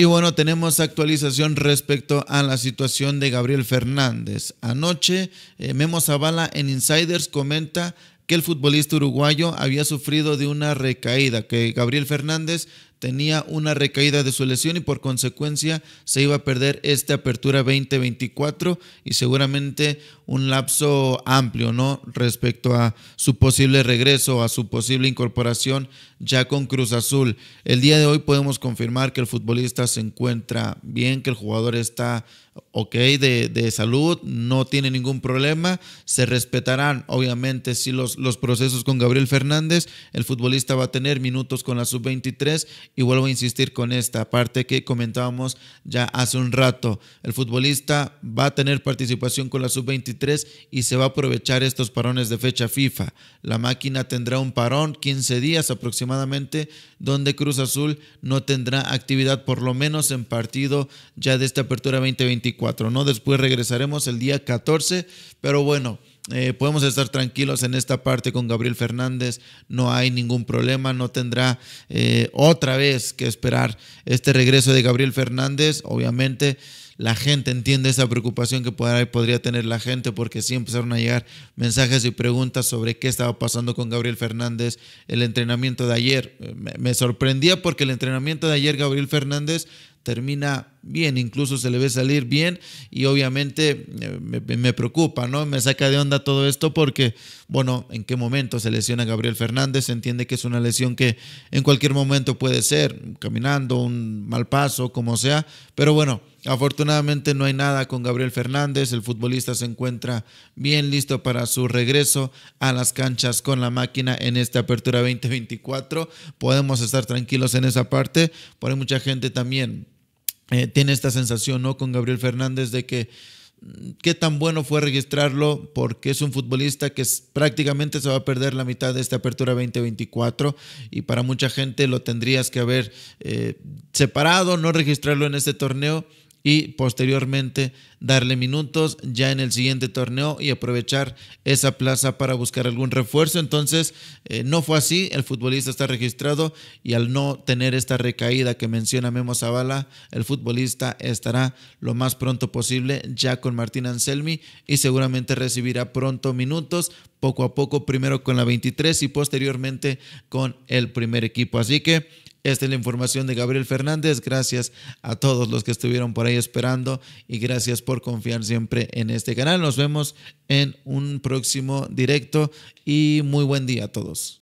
Y bueno, tenemos actualización respecto a la situación de Gabriel Fernández. Anoche, eh, Memo Zavala en Insiders comenta que el futbolista uruguayo había sufrido de una recaída, que Gabriel Fernández tenía una recaída de su lesión y por consecuencia se iba a perder esta apertura 2024 y seguramente un lapso amplio, ¿no? Respecto a su posible regreso, a su posible incorporación ya con Cruz Azul. El día de hoy podemos confirmar que el futbolista se encuentra bien, que el jugador está ok de, salud, no tiene ningún problema, se respetarán obviamente si los, los procesos con Gabriel Fernández, el futbolista va a tener minutos con la sub-23 y vuelvo a insistir con esta parte que comentábamos ya hace un rato. El futbolista va a tener participación con la sub-23 y se va a aprovechar estos parones de fecha FIFA. La máquina tendrá un parón 15 días aproximadamente donde Cruz Azul no tendrá actividad por lo menos en partido ya de esta apertura 2024. ¿no? Después regresaremos el día 14, pero bueno. Eh, podemos estar tranquilos en esta parte con Gabriel Fernández, no hay ningún problema, no tendrá eh, otra vez que esperar este regreso de Gabriel Fernández. Obviamente la gente entiende esa preocupación que podría tener la gente porque sí empezaron a llegar mensajes y preguntas sobre qué estaba pasando con Gabriel Fernández, el entrenamiento de ayer. me sorprendía porque el entrenamiento de ayer Gabriel Fernández termina bien, incluso se le ve salir bien y obviamente eh, me, preocupa, ¿no? Me saca de onda todo esto porque, bueno, ¿en qué momento se lesiona Gabriel Fernández? Se entiende que es una lesión que en cualquier momento puede ser, caminando, un mal paso, como sea, pero bueno, Afortunadamente no hay nada con Gabriel Fernández, el futbolista se encuentra bien listo para su regreso a las canchas con la máquina en esta apertura 2024. Podemos estar tranquilos en esa parte, por ahí mucha gente también eh, tiene esta sensación ¿no? con Gabriel Fernández de que mm, qué tan bueno fue registrarlo porque es un futbolista que prácticamente se va a perder la mitad de esta apertura 2024 y para mucha gente lo tendrías que haber eh, separado, no registrarlo en este torneo y posteriormente darle minutos ya en el siguiente torneo y aprovechar esa plaza para buscar algún refuerzo. Entonces, eh, no fue así, el futbolista está registrado y al no tener esta recaída que menciona Memo Zavala, el futbolista estará lo más pronto posible ya con Martín Anselmi y seguramente recibirá pronto minutos, poco a poco, primero con la 23 y posteriormente con el primer equipo. Así que esta es la información de Gabriel Fernández. Gracias a todos los que estuvieron por ahí esperando y gracias por confiar siempre en este canal. Nos vemos en un próximo directo y muy buen día a todos.